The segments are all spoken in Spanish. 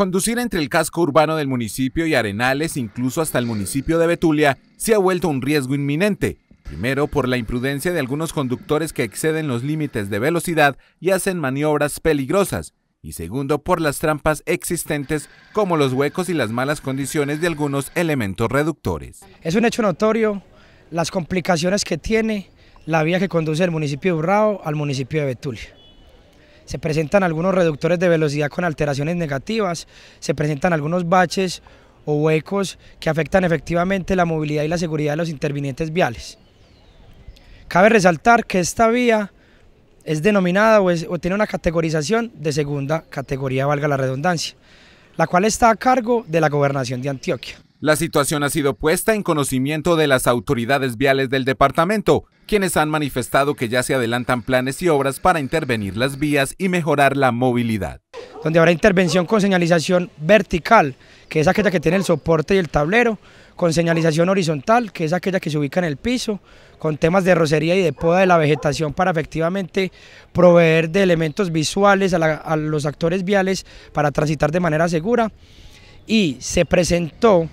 Conducir entre el casco urbano del municipio y Arenales, incluso hasta el municipio de Betulia, se ha vuelto un riesgo inminente. Primero, por la imprudencia de algunos conductores que exceden los límites de velocidad y hacen maniobras peligrosas. Y segundo, por las trampas existentes, como los huecos y las malas condiciones de algunos elementos reductores. Es un hecho notorio las complicaciones que tiene la vía que conduce del municipio de Urrao al municipio de Betulia se presentan algunos reductores de velocidad con alteraciones negativas, se presentan algunos baches o huecos que afectan efectivamente la movilidad y la seguridad de los intervinientes viales. Cabe resaltar que esta vía es denominada o, tiene una categorización de segunda categoría, valga la redundancia, la cual está a cargo de la gobernación de Antioquia. La situación ha sido puesta en conocimiento de las autoridades viales del departamento, quienes han manifestado que ya se adelantan planes y obras para intervenir las vías y mejorar la movilidad. Donde habrá intervención con señalización vertical, que es aquella que tiene el soporte y el tablero, con señalización horizontal, que es aquella que se ubica en el piso, con temas de rocería y de poda de la vegetación para efectivamente proveer de elementos visuales a, a los actores viales para transitar de manera segura. Y se presentó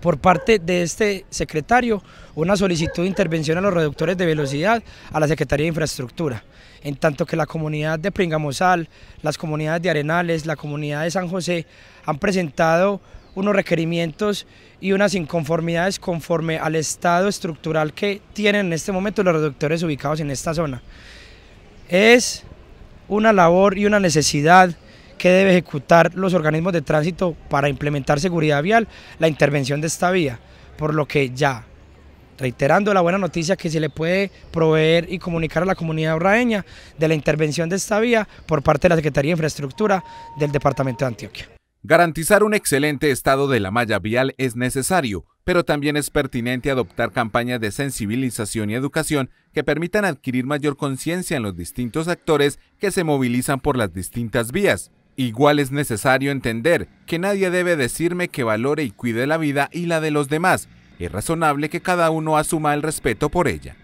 por parte de este secretario una solicitud de intervención a los reductores de velocidad a la Secretaría de Infraestructura, en tanto que la comunidad de Pringamosal, las comunidades de Arenales, la comunidad de San José han presentado unos requerimientos y unas inconformidades conforme al estado estructural que tienen en este momento los reductores ubicados en esta zona. Es una labor y una necesidad que debe ejecutar los organismos de tránsito para implementar seguridad vial, la intervención de esta vía, por lo que ya reiterando la buena noticia que se le puede proveer y comunicar a la comunidad urraeña de la intervención de esta vía por parte de la Secretaría de Infraestructura del Departamento de Antioquia. Garantizar un excelente estado de la malla vial es necesario, pero también es pertinente adoptar campañas de sensibilización y educación que permitan adquirir mayor conciencia en los distintos actores que se movilizan por las distintas vías. Igual es necesario entender que nadie debe decirme que valore y cuide la vida y la de los demás. Es razonable que cada uno asuma el respeto por ella.